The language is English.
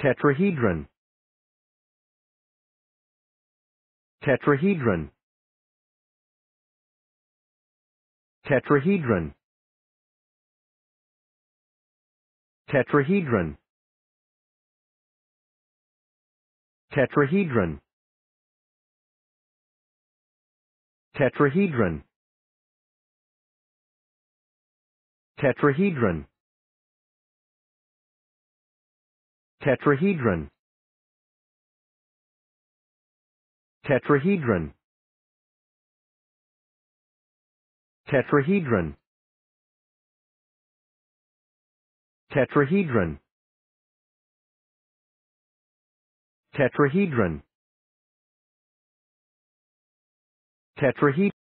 Tetrahedron. Tetrahedron. Tetrahedron. Tetrahedron. Tetrahedron. Tetrahedron. Tetrahedron. Tetrahedron. Tetrahedron. Tetrahedron. Tetrahedron. Tetrahedron. Tetrahedron.